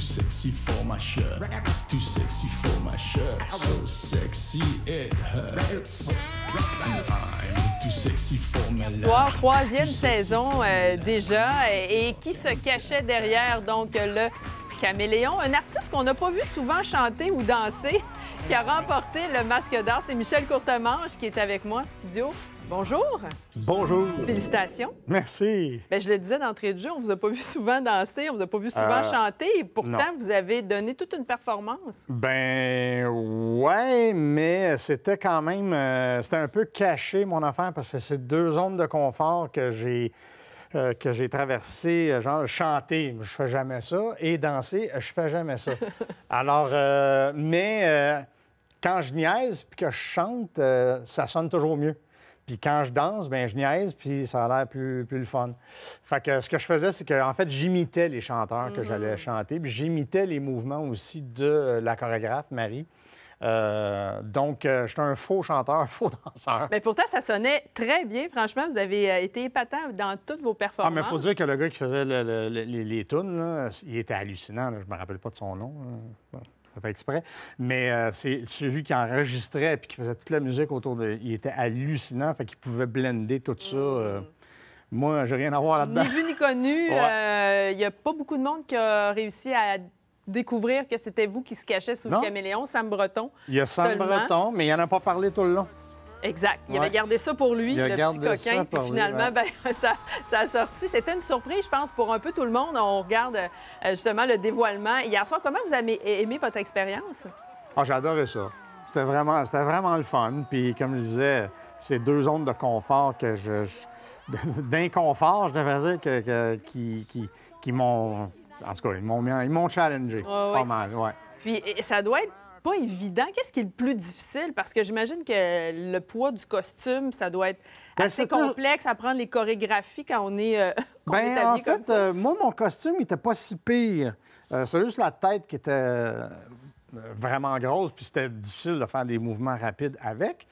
sexy for my shirt. sexy So sexy Soir, troisième saison euh, déjà. Et, et qui se cachait derrière donc le caméléon? Un artiste qu'on n'a pas vu souvent chanter ou danser qui a remporté le masque d'or, c'est Michel Courtemange qui est avec moi en studio. Bonjour. Bonjour. Félicitations. Merci. Ben, je le disais d'entrée de jeu, on vous a pas vu souvent danser, on vous a pas vu souvent euh, chanter. Et pourtant, vous avez donné toute une performance. Ben ouais, mais c'était quand même, euh, c'était un peu caché mon affaire parce que c'est deux zones de confort que j'ai euh, que j'ai traversé, euh, genre chanter, je fais jamais ça, et danser, euh, je fais jamais ça. Alors, mais quand je niaise puis que je chante, ça sonne toujours mieux. Puis quand je danse, ben je niaise, puis ça a l'air plus, le fun. Fait que ce que je faisais, c'est que en fait, j'imitais les chanteurs que j'allais mm-hmm. chanter, puis j'imitais les mouvements aussi de la chorégraphe, Marie. Euh, donc, euh, je j'étais un faux chanteur, faux danseur. Mais pourtant, ça sonnait très bien. Franchement, vous avez euh, été épatant dans toutes vos performances. Ah, mais il faut dire que le gars qui faisait les, tunes, il était hallucinant. Je me rappelle pas de son nom. Ça fait exprès. Mais c'est celui qui enregistrait et qui faisait toute la musique autour de. Il était hallucinant. Fait qu'il pouvait blender tout ça. Mm. Moi, j'ai rien à voir là-dedans. Ni vu ni connu. Il n'y a pas beaucoup de monde qui a réussi à découvrir que c'était vous qui se cachait sous le caméléon, Sam Breton. Il y a Sam Breton, mais il n'en a pas parlé tout le long. Exact. Il avait gardé ça pour lui, le petit coquin. finalement, ben, ça, ça, a sorti. C'était une surprise, je pense, pour un peu tout le monde. On regarde euh, justement le dévoilement hier soir. Comment vous avez aimé votre expérience? Ah, j'adorais ça. C'était vraiment, c'était vraiment le fun. Puis comme je disais, c'est deux zones de confort que je... d'inconfort, je devrais dire, que, qui, m'ont... En tout cas, ils m'ont, challengé pas mal, ouais. Puis ça doit être pas évident. Qu'est-ce qui est le plus difficile? Parce que j'imagine que le poids du costume, ça doit être ben, assez complexe à prendre les chorégraphies quand on est, euh, Bien, euh, moi, mon costume, il était pas si pire. Euh, c'est juste la tête qui était euh, vraiment grosse, puis c'était difficile de faire des mouvements rapides avec.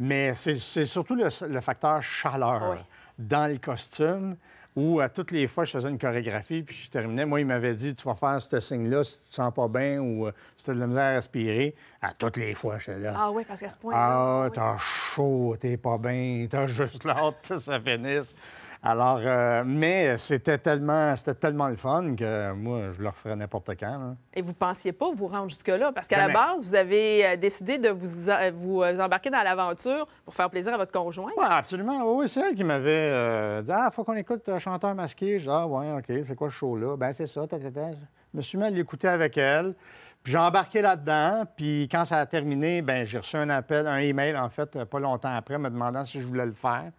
Mais c'est surtout le, facteur chaleur dans le costume où à euh, toutes les fois, je faisais une chorégraphie, puis je terminais. Moi, il m'avait dit, tu vas faire ce signe-là si tu te sens pas bien ou euh, si tu de la misère à respirer. À toutes les fois, je suis là. Ah oui, parce qu'à ce point-là... Ah, chaud, t'es pas bien, t'as juste là ça finisse. Alors, euh, mais c'était tellement, c'était tellement le fun que moi, je le referais n'importe quand. Et vous pensiez pas vous rendre jusque-là? Parce qu'à la base, vous avez euh, décidé de vous, euh, vous embarquer dans l'aventure pour faire plaisir à votre conjoint. Oui, absolument. Oui, c'est elle qui m'avait dit Ah, faut qu'on écoute un chanteur masqué. Je dis Ah, ouais, OK, c'est quoi ce show-là? Ben, c'est ça, Je me suis mis à l'écouter avec elle. Puis j'ai embarqué là-dedans. Puis quand ça a terminé, ben j'ai reçu un appel, un email, en fait, pas longtemps après, me demandant si je voulais le faire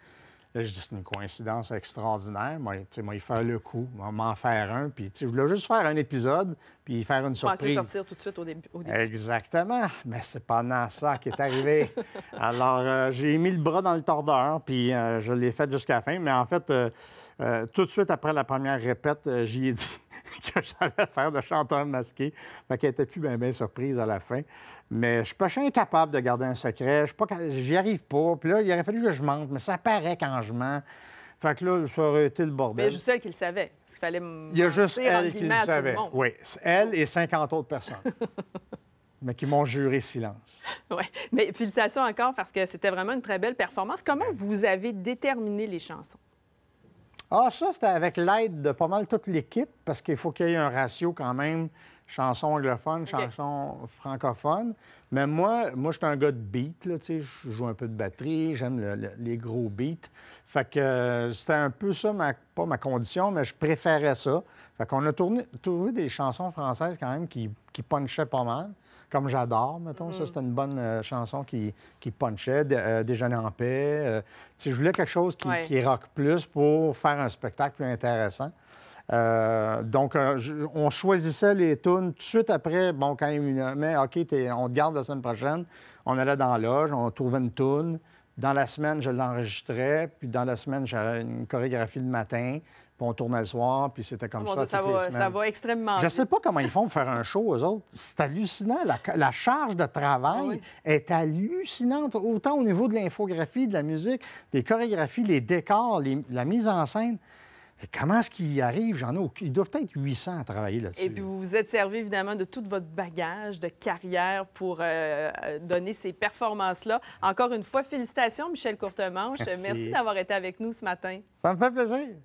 je dis, c'est une coïncidence extraordinaire. Moi, il fait le coup, m'en faire un. Puis, je voulais juste faire un épisode, puis faire une surprise. Pensez sortir tout de suite au, début. Exactement. Mais c'est pendant ça qui est arrivé. Alors, euh, j'ai mis le bras dans le tordeur, puis euh, je l'ai fait jusqu'à la fin. Mais en fait, euh, tout de suite après la première répète, j'y ai dit que j'allais faire de chanteur masqué. Fait qu'elle était plus bien surprise à la fin. Mais je suis pas incapable de garder un secret. Je pas, J'y arrive pas. Puis là, il aurait fallu que je mente, mais ça paraît quand je mens. Fait que là, ça aurait été le bordel. Mais juste elle qui le savait. Parce qu'il fallait Il y a juste elle qui le savait. oui. Elle et 50 autres personnes. mais qui m'ont juré silence. Oui. Mais félicitations encore parce que c'était vraiment une très belle performance. Comment vous avez déterminé les chansons? Ah, ça, c'était avec l'aide de pas mal toute l'équipe, parce qu'il faut qu'il y ait un ratio quand même, chanson anglophone, chansons chanson francophone. Mais moi, moi je suis un gars de beat, tu sais, je joue un peu de batterie, j'aime les gros beats. Fait que euh, c'était un peu ça, pas ma condition, mais je préférais ça. Fait qu'on a tourné, trouvé des chansons françaises quand même qui, qui punchaient pas mal comme j'adore, mettons. Ça, mm-hmm. c'était une bonne euh, chanson qui, punchait, euh, Déjeuner en paix. Euh, je voulais quelque chose qui, rock plus pour faire un spectacle plus intéressant. donc, on choisissait les tunes tout de suite après. Bon, quand il mais OK, on te garde la semaine prochaine. On allait dans l'âge, on trouvait une tune. Dans la semaine, je l'enregistrais, puis dans la semaine, j'avais une chorégraphie le matin on tournait le soir, puis c'était comme ah, ça. ça, va, ça, va, extrêmement Je ne sais pas comment ils font pour faire un show, aux autres. C'est hallucinant. La, charge de travail ah est hallucinante, autant au niveau de l'infographie, de la musique, des chorégraphies, les décors, la mise en scène. comment est-ce qu'ils arrivent? J'en ai Ils doivent être 800 à travailler là-dessus. Et puis, vous vous êtes servi évidemment de tout votre bagage de carrière pour euh, euh, donner ces performances-là. Encore une fois, félicitations, Michel Courtemanche. Merci d'avoir été avec nous ce matin. Ça me fait plaisir.